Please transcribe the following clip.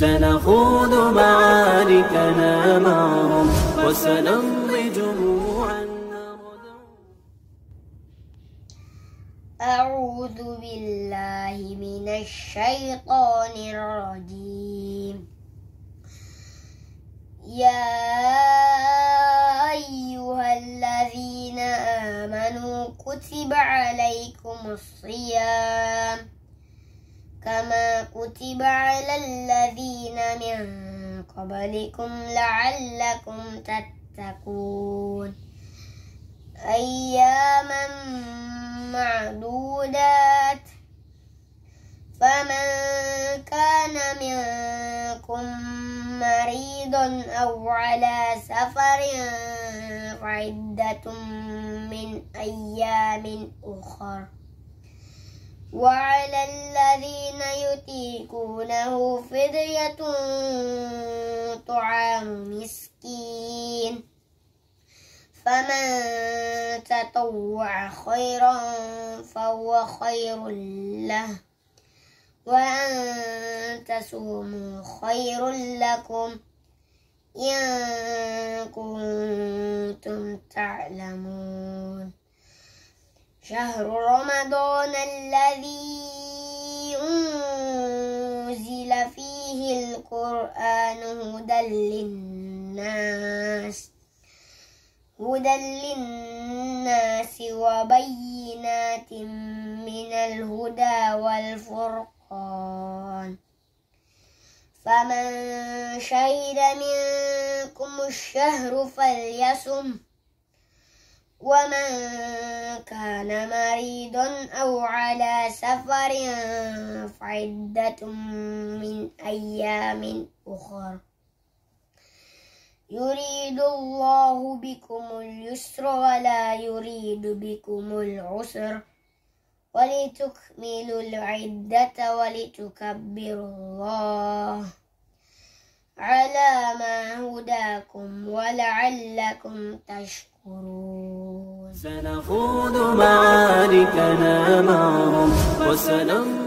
سنخوض معاركنا معهم وسنمضي جموعا أعوذ بالله من الشيطان الرجيم يا أيها الذين آمنوا كتب عليكم الصيام كما كتب على الذين من قبلكم لعلكم تتقون أياما معدودات فمن كان منكم مريض أو على سفر فعدة من أيام أخر وعلى الذين يطيقونه فدية طعام مسكين فمن تطوع خيرا فهو خير له وأن تصوموا خير لكم إن كنتم تعلمون شهر رمضان الذي أنزل فيه القرآن هدى للناس هدى للناس وبينات من الهدى والفرقان فمن شهد منكم الشهر فليصم ومن كان مريضا أو على سفر فعدة من أيام أخرى يريد الله بكم اليسر ولا يريد بكم العسر ولتكملوا العدة ولتكبروا الله على ما هداكم ولعلكم تشكرون سنخوض معاركنا معهم وسننظر